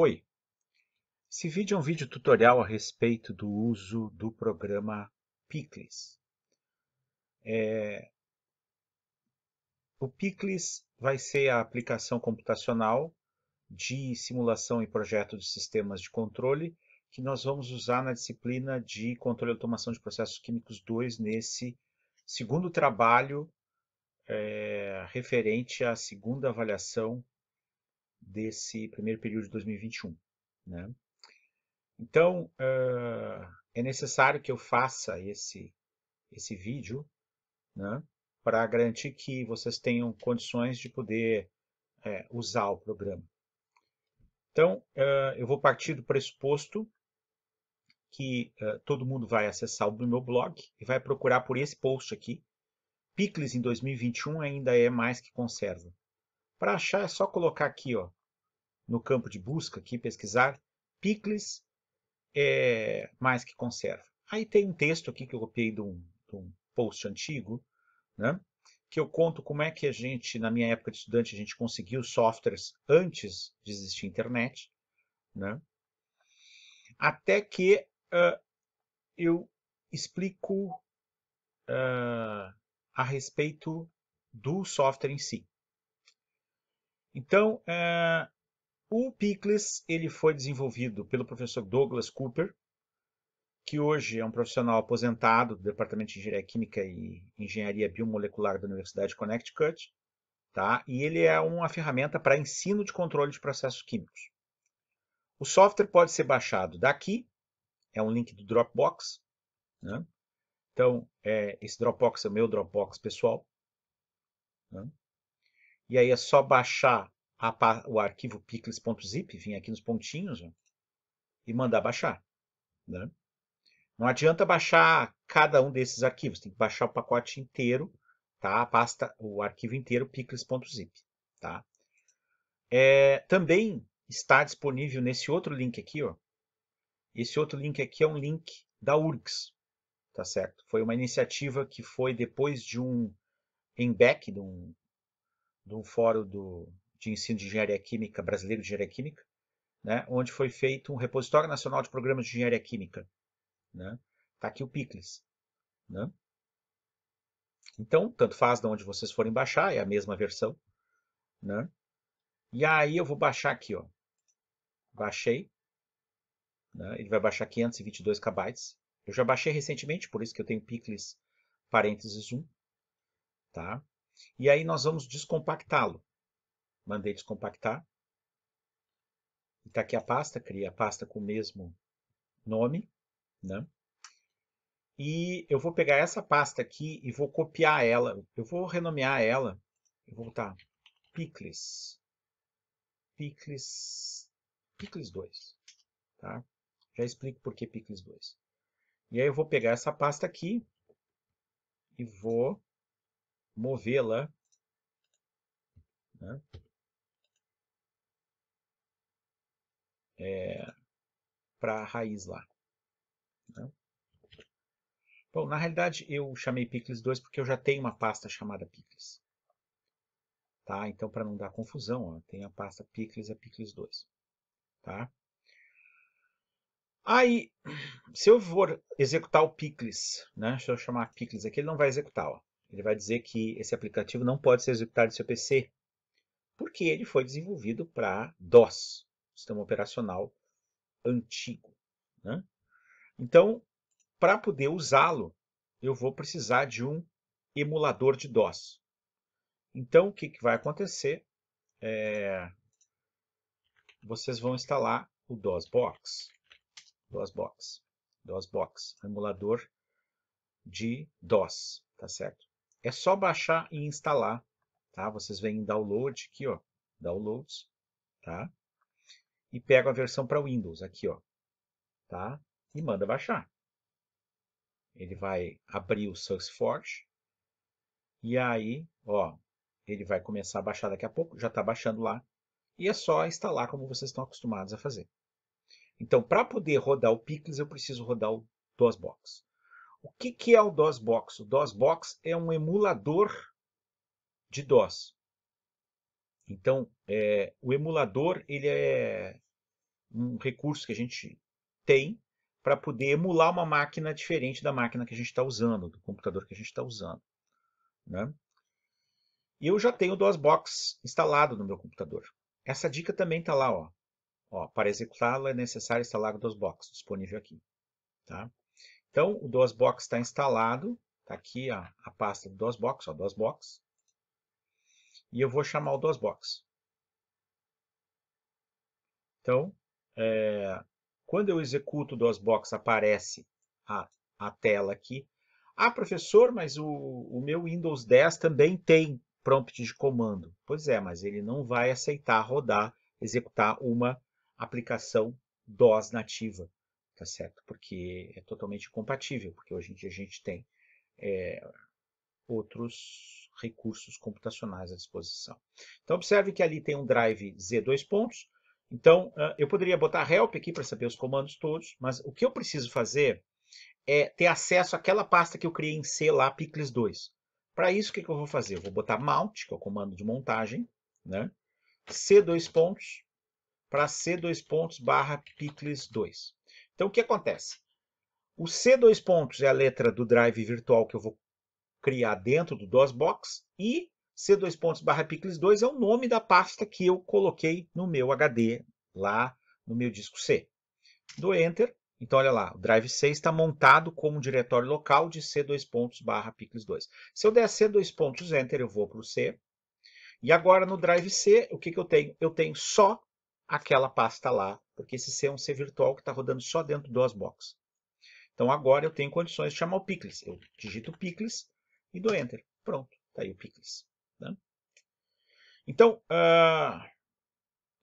Oi, esse vídeo é um vídeo tutorial a respeito do uso do programa Picles. É... O Picles vai ser a aplicação computacional de simulação e projeto de sistemas de controle que nós vamos usar na disciplina de controle e automação de processos químicos 2 nesse segundo trabalho é, referente à segunda avaliação desse primeiro período de 2021. Né? Então, uh, é necessário que eu faça esse, esse vídeo né, para garantir que vocês tenham condições de poder é, usar o programa. Então, uh, eu vou partir do pressuposto que uh, todo mundo vai acessar o meu blog e vai procurar por esse post aqui. Picles em 2021 ainda é mais que conserva. Para achar é só colocar aqui, ó, no campo de busca aqui, pesquisar, picles é, mais que conserva. Aí tem um texto aqui que eu copiei de um, de um post antigo, né? que eu conto como é que a gente, na minha época de estudante, a gente conseguiu softwares antes de existir internet, né? até que uh, eu explico uh, a respeito do software em si. Então, uh, o Picles ele foi desenvolvido pelo professor Douglas Cooper, que hoje é um profissional aposentado do Departamento de Engenharia Química e Engenharia Biomolecular da Universidade de Connecticut, tá? e ele é uma ferramenta para ensino de controle de processos químicos. O software pode ser baixado daqui, é um link do Dropbox. Né? Então, é, esse Dropbox é o meu Dropbox pessoal. Né? E aí é só baixar a, o arquivo picles.zip, vim aqui nos pontinhos ó, e mandar baixar. Né? Não adianta baixar cada um desses arquivos, tem que baixar o pacote inteiro, tá? a pasta, o arquivo inteiro picles.zip. Tá? É, também está disponível nesse outro link aqui. Ó. Esse outro link aqui é um link da URGS, tá certo? Foi uma iniciativa que foi depois de um emback, de um, de um fórum do, de Ensino de Engenharia Química, Brasileiro de Engenharia Química, né, onde foi feito um repositório nacional de programas de engenharia química. Está né. Tá aqui o PICLES. Né? Então, tanto faz de onde vocês forem baixar, é a mesma versão. Né? E aí eu vou baixar aqui. Ó. Baixei. Né? Ele vai baixar 522 KB. Eu já baixei recentemente, por isso que eu tenho PICLES parênteses 1. Tá? E aí nós vamos descompactá-lo mandei descompactar. Está aqui a pasta, criei a pasta com o mesmo nome. Né? E eu vou pegar essa pasta aqui e vou copiar ela. Eu vou renomear ela. Eu vou botar Picles. Picles. Picles 2. Tá? Já explico por que Picles 2. E aí eu vou pegar essa pasta aqui e vou movê-la né, é, eh, para a raiz lá. Né? Bom, na realidade eu chamei picles 2 porque eu já tenho uma pasta chamada picles. Tá? Então, para não dar confusão, ó, tem a pasta picles e é a picles 2. Tá? Aí, se eu for executar o picles, né? Se eu chamar picles aqui, ele não vai executar. Ó. Ele vai dizer que esse aplicativo não pode ser executado no seu PC, porque ele foi desenvolvido para DOS sistema operacional antigo. Né? Então, para poder usá-lo, eu vou precisar de um emulador de DOS. Então, o que, que vai acontecer? É... Vocês vão instalar o DOSBox. DOSBox. DOSBox, emulador de DOS, tá certo? É só baixar e instalar, tá? Vocês vêm em download aqui, ó, downloads, tá? e pego a versão para Windows aqui, ó, tá? E manda baixar. Ele vai abrir o SourceForge e aí, ó, ele vai começar a baixar daqui a pouco, já está baixando lá e é só instalar como vocês estão acostumados a fazer. Então, para poder rodar o Picles, eu preciso rodar o DOSBox. O que, que é o DOSBox? O DOSBox é um emulador de DOS. Então, é, o emulador ele é um recurso que a gente tem para poder emular uma máquina diferente da máquina que a gente está usando, do computador que a gente está usando. Né? E eu já tenho o DOSBox instalado no meu computador. Essa dica também está lá. Ó. Ó, para executá-la é necessário instalar o DOSBox, disponível aqui. Tá? Então, o DOSBox está instalado. Está aqui a, a pasta do DOSBox, ó, DOSBox e eu vou chamar o DOSBox. Então, é, quando eu executo o DOSBox, aparece a, a tela aqui. Ah, professor, mas o, o meu Windows 10 também tem prompt de comando. Pois é, mas ele não vai aceitar rodar, executar uma aplicação DOS nativa, tá certo? Porque é totalmente compatível, porque hoje em dia a gente tem é, outros recursos computacionais à disposição. Então, observe que ali tem um drive Z dois pontos. Então, ah, eu poderia botar help aqui para saber os comandos todos, mas o que eu preciso fazer é ter acesso àquela pasta que eu criei em C lá, picles 2. Para isso, o que, eu vou fazer? Eu vou botar mount, que é o comando de montagem, né? C dois pontos para C dois pontos barra picles 2. Então, o que acontece? O C dois pontos é a letra do drive virtual que eu vou criar dentro do DOSBox e c dois 2 é o nome da pasta que eu coloquei no meu HD, lá no meu disco C. Dou Enter, então olha lá, o Drive C está montado como um diretório local de c dois 2 Se eu der c 2enter Enter, eu vou para o C. E agora no Drive C, o que, que eu tenho? Eu tenho só aquela pasta lá, porque esse C é um C virtual que está rodando só dentro do DOSBox. Então agora eu tenho condições de chamar o picles. Eu digito picles, e dou Enter. Pronto, tá aí o picles. Né? Então, uh,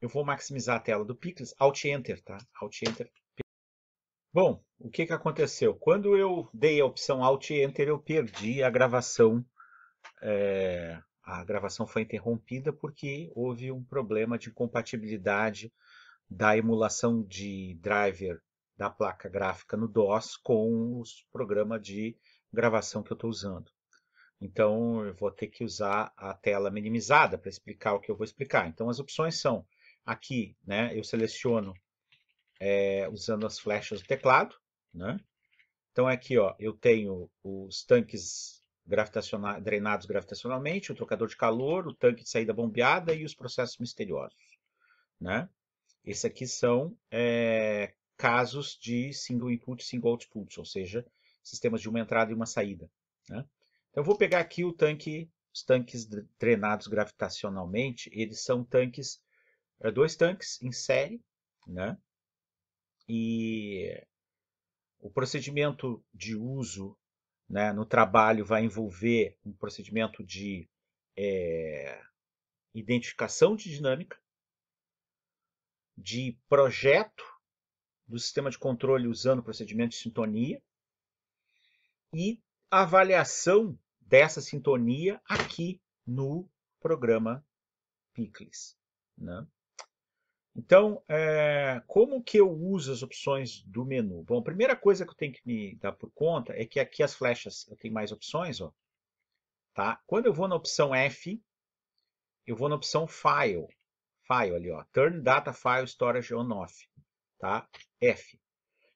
eu vou maximizar a tela do picles, Alt Enter, tá? Alt Enter. Bom, o que, que aconteceu? Quando eu dei a opção Alt Enter, eu perdi a gravação. É, a gravação foi interrompida porque houve um problema de compatibilidade da emulação de driver da placa gráfica no DOS com os programas de gravação que eu estou usando. Então, eu vou ter que usar a tela minimizada para explicar o que eu vou explicar. Então, as opções são, aqui, né, eu seleciono é, usando as flechas do teclado, né? Então, é aqui, ó, eu tenho os tanques gravitaciona drenados gravitacionalmente, o trocador de calor, o tanque de saída bombeada e os processos misteriosos, né? Esses aqui são é, casos de single input, single output, ou seja, sistemas de uma entrada e uma saída. Né? Então, eu vou pegar aqui o tanque, os tanques treinados gravitacionalmente, eles são tanques, é, dois tanques em série, né? E o procedimento de uso né, no trabalho vai envolver um procedimento de é, identificação de dinâmica, de projeto do sistema de controle usando procedimento de sintonia e avaliação dessa sintonia aqui no programa Picles. Né? Então, é, como que eu uso as opções do menu? Bom, a primeira coisa que eu tenho que me dar por conta é que aqui as flechas, eu tenho mais opções. Ó, tá? Quando eu vou na opção F, eu vou na opção File. File ali, ó, Turn Data File Storage On Off. Tá? F.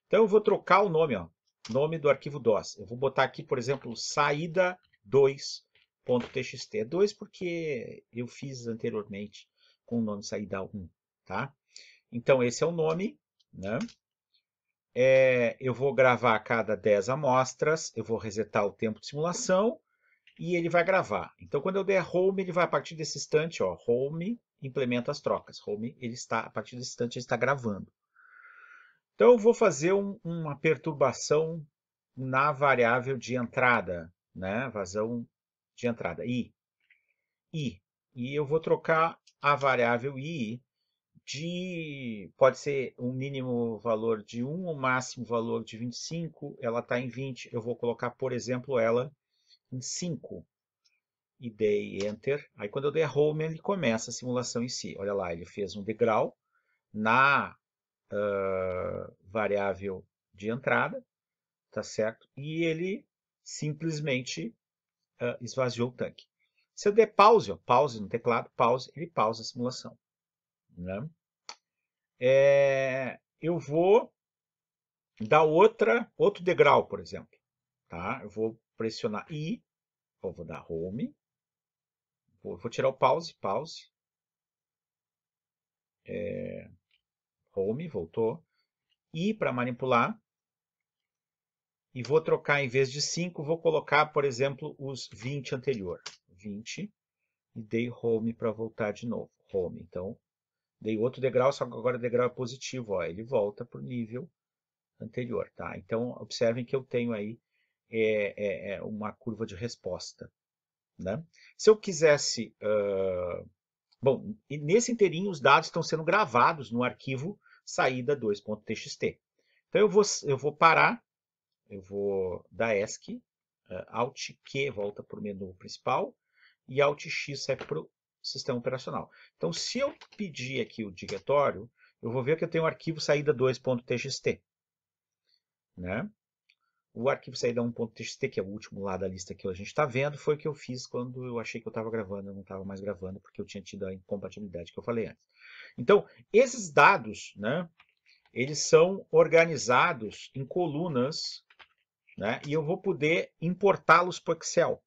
Então, eu vou trocar o nome, ó, nome do arquivo DOS. Eu vou botar aqui, por exemplo, saída 2.txt. 2 é porque eu fiz anteriormente com o nome saída 1, tá? Então, esse é o nome, né? É, eu vou gravar a cada 10 amostras, eu vou resetar o tempo de simulação e ele vai gravar. Então, quando eu der home, ele vai a partir desse instante, ó, home implementa as trocas. Home, ele está, a partir desse instante, ele está gravando. Então, eu vou fazer um, uma perturbação na variável de entrada, né? vazão de entrada, I. I. E eu vou trocar a variável I de, pode ser um mínimo valor de 1, um máximo valor de 25, ela está em 20, eu vou colocar, por exemplo, ela em 5. E dei Enter, aí quando eu der Home, ele começa a simulação em si. Olha lá, ele fez um degrau na uh, variável de entrada, tá certo? E ele simplesmente uh, esvaziou o tanque. Se eu der pause, ó, pause no teclado, pause, ele pausa a simulação. Né? É, eu vou dar outra, outro degrau, por exemplo. Tá? Eu vou pressionar I, ou vou dar Home, vou, vou tirar o pause, pause, é, Home, voltou, I para manipular, e vou trocar, em vez de 5, vou colocar, por exemplo, os 20 anterior. 20 e dei home para voltar de novo. Home, então, dei outro degrau, só que agora o degrau é positivo, ó, ele volta para o nível anterior. Tá? Então, observem que eu tenho aí é, é, é uma curva de resposta. Né? Se eu quisesse... Uh, bom, nesse inteirinho os dados estão sendo gravados no arquivo saída2.txt. Então, eu vou, eu vou parar eu vou dar ESC, uh, Alt Q volta para o menu principal e Alt X serve para o sistema operacional. Então, se eu pedir aqui o diretório, eu vou ver que eu tenho o arquivo saída 2.txt. Né? O arquivo saída 1.txt, que é o último lá da lista que a gente está vendo, foi o que eu fiz quando eu achei que eu estava gravando, eu não estava mais gravando, porque eu tinha tido a incompatibilidade que eu falei antes. Então, esses dados, né, eles são organizados em colunas né? e eu vou poder importá-los para o Excel.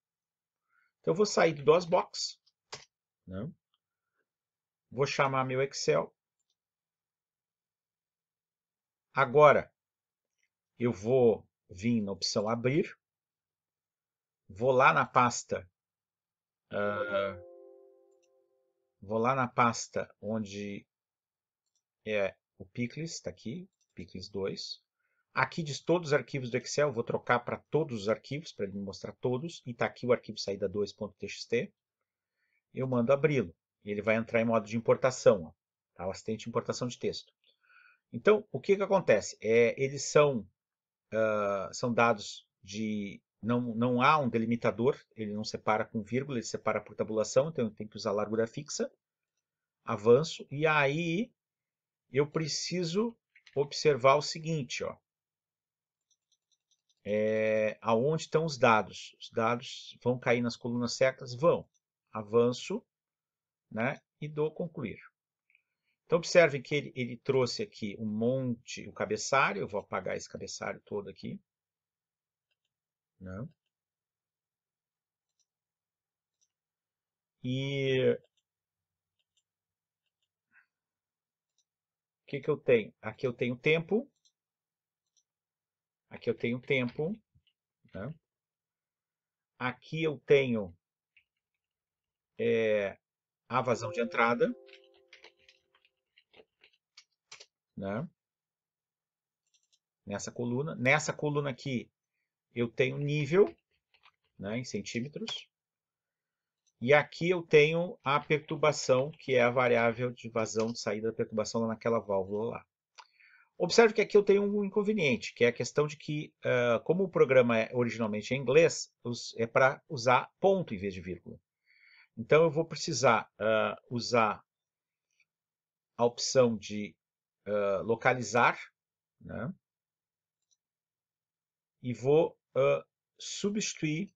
Então, eu vou sair do DOSBox, né? vou chamar meu Excel. Agora, eu vou vir na opção Abrir, vou lá na pasta uh, vou lá na pasta onde é o Picles, está aqui, Picles 2. Aqui diz todos os arquivos do Excel, vou trocar para todos os arquivos, para ele me mostrar todos, e está aqui o arquivo saída 2.txt. Eu mando abri-lo, e ele vai entrar em modo de importação, ó, tá? o assistente de importação de texto. Então, o que, que acontece? É, eles são, uh, são dados de... Não, não há um delimitador, ele não separa com vírgula, ele separa por tabulação, então eu tenho que usar largura fixa, avanço, e aí eu preciso observar o seguinte, ó é, aonde estão os dados. Os dados vão cair nas colunas certas? Vão. Avanço né, e dou concluir. Então, observe que ele, ele trouxe aqui um monte, o um cabeçalho, eu vou apagar esse cabeçalho todo aqui. Né? E o que, que eu tenho? Aqui eu tenho tempo, Aqui eu tenho tempo. Né? Aqui eu tenho é, a vazão de entrada. Né? Nessa coluna. Nessa coluna aqui eu tenho nível né, em centímetros. E aqui eu tenho a perturbação, que é a variável de vazão de saída da perturbação naquela válvula lá. Observe que aqui eu tenho um inconveniente, que é a questão de que, uh, como o programa é originalmente em inglês, os, é para usar ponto em vez de vírgula. Então, eu vou precisar uh, usar a opção de uh, localizar, né? e vou substituir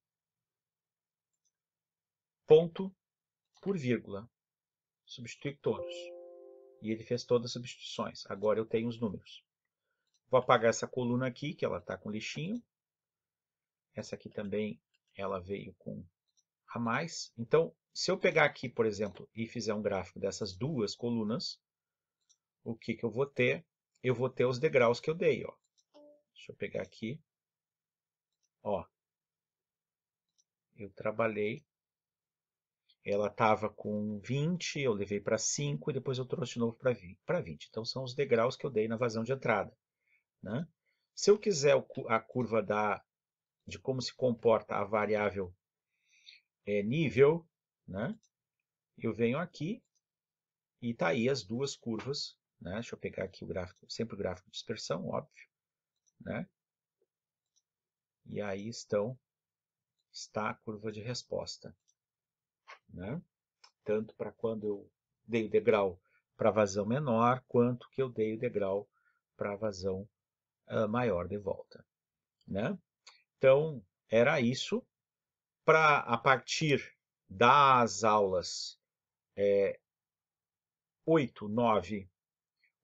ponto por vírgula. Substituir todos. E ele fez todas as substituições. Agora eu tenho os números. Vou apagar essa coluna aqui, que ela está com lixinho. Essa aqui também, ela veio com a mais. Então, se eu pegar aqui, por exemplo, e fizer um gráfico dessas duas colunas, o que, que eu vou ter? Eu vou ter os degraus que eu dei. Ó. Deixa eu pegar aqui. Ó, eu trabalhei ela estava com 20, eu levei para 5 e depois eu trouxe de novo para 20. Então, são os degraus que eu dei na vazão de entrada. Né? Se eu quiser a curva da, de como se comporta a variável é, nível, né? eu venho aqui e está aí as duas curvas. Né? Deixa eu pegar aqui o gráfico, sempre o gráfico de dispersão, óbvio. Né? E aí estão, está a curva de resposta né? tanto para quando eu dei o degrau para vazão menor, quanto que eu dei o degrau para vazão uh, maior de volta. Né? Então, era isso. Para a partir das aulas é, 8, 9,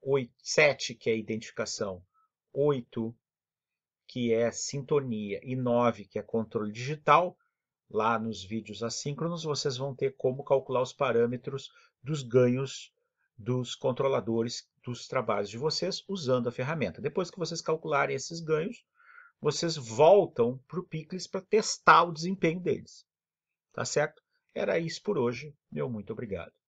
8, 7, que é identificação, 8, que é sintonia, e 9, que é controle digital, lá nos vídeos assíncronos, vocês vão ter como calcular os parâmetros dos ganhos dos controladores dos trabalhos de vocês usando a ferramenta. Depois que vocês calcularem esses ganhos, vocês voltam para o Picles para testar o desempenho deles. Tá certo? Era isso por hoje. Meu muito obrigado.